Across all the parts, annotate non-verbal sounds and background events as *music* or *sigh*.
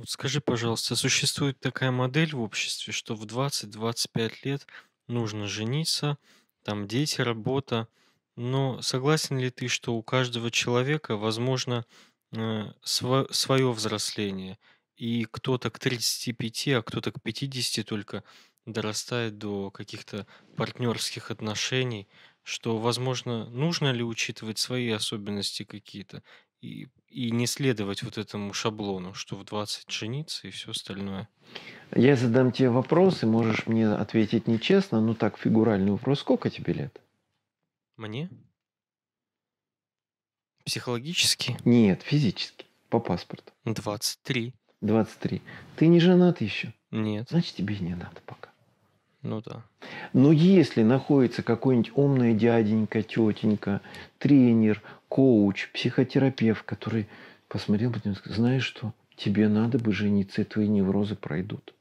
Вот скажи, пожалуйста, существует такая модель в обществе, что в 20-25 лет нужно жениться, там дети, работа. Но согласен ли ты, что у каждого человека возможно э, свое взросление? И кто-то к 35, а кто-то к 50 только дорастает до каких-то партнерских отношений, что, возможно, нужно ли учитывать свои особенности какие-то, и, и не следовать вот этому шаблону, что в 20 жениться и все остальное. Я задам тебе вопрос, и можешь мне ответить нечестно, но так фигуральный вопрос. Сколько тебе лет? Мне? Психологически? Нет, физически. По паспорту. 23. 23. Ты не женат еще? Нет. Значит, тебе не надо. Ну да. Но если находится какой-нибудь умный дяденька, тетенька, тренер, коуч, психотерапевт, который посмотрел бы, знаешь что, тебе надо бы жениться, и твои неврозы пройдут.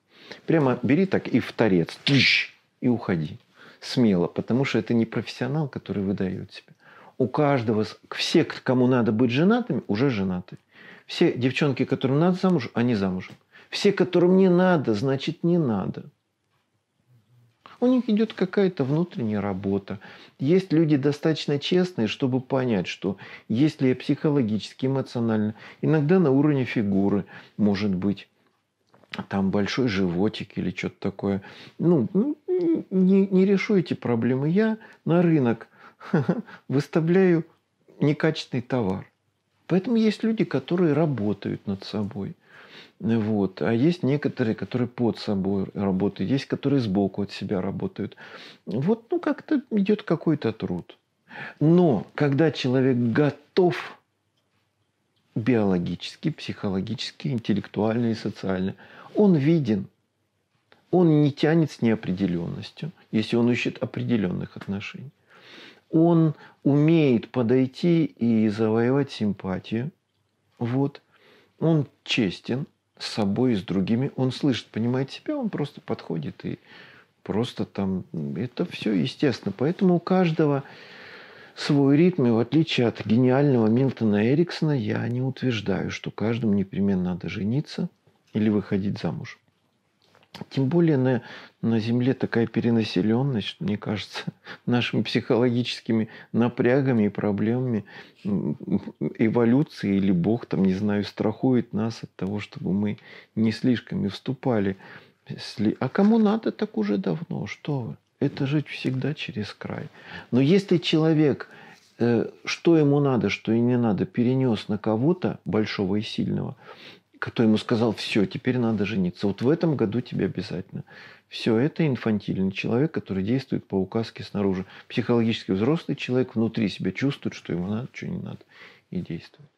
Прямо бери так и в торец, тыщ, и уходи. Смело, потому что это не профессионал, который выдает себя. У каждого, все, кому надо быть женатыми, уже женаты. Все девчонки, которым надо замуж, они замужем. Все, которым не надо, значит, не надо. У них идет какая-то внутренняя работа. Есть люди достаточно честные, чтобы понять, что если я психологически, эмоционально, иногда на уровне фигуры, может быть, там большой животик или что-то такое. Ну, не, не решу эти проблемы. Я на рынок *laughs* выставляю некачественный товар. Поэтому есть люди, которые работают над собой. Вот. А есть некоторые, которые под собой работают, есть, которые сбоку от себя работают. Вот, ну, как-то идет какой-то труд. Но когда человек готов биологически, психологически, интеллектуально и социально, он виден. Он не тянет с неопределенностью, если он ищет определенных отношений он умеет подойти и завоевать симпатию. Вот. Он честен с собой и с другими. Он слышит, понимает себя, он просто подходит и просто там... Это все естественно. Поэтому у каждого свой ритм. И в отличие от гениального Милтона Эриксона, я не утверждаю, что каждому непременно надо жениться или выходить замуж. Тем более на, на Земле такая перенаселенность, что, мне кажется, *laughs* нашими психологическими напрягами и проблемами эволюции или Бог, там, не знаю, страхует нас от того, чтобы мы не слишком и вступали. А кому надо, так уже давно. Что вы? Это жить всегда через край. Но если человек э, что ему надо, что и не надо, перенес на кого-то большого и сильного, кто ему сказал, все, теперь надо жениться. Вот в этом году тебе обязательно. Все это инфантильный человек, который действует по указке снаружи. Психологически взрослый человек внутри себя чувствует, что ему надо, что не надо, и действует.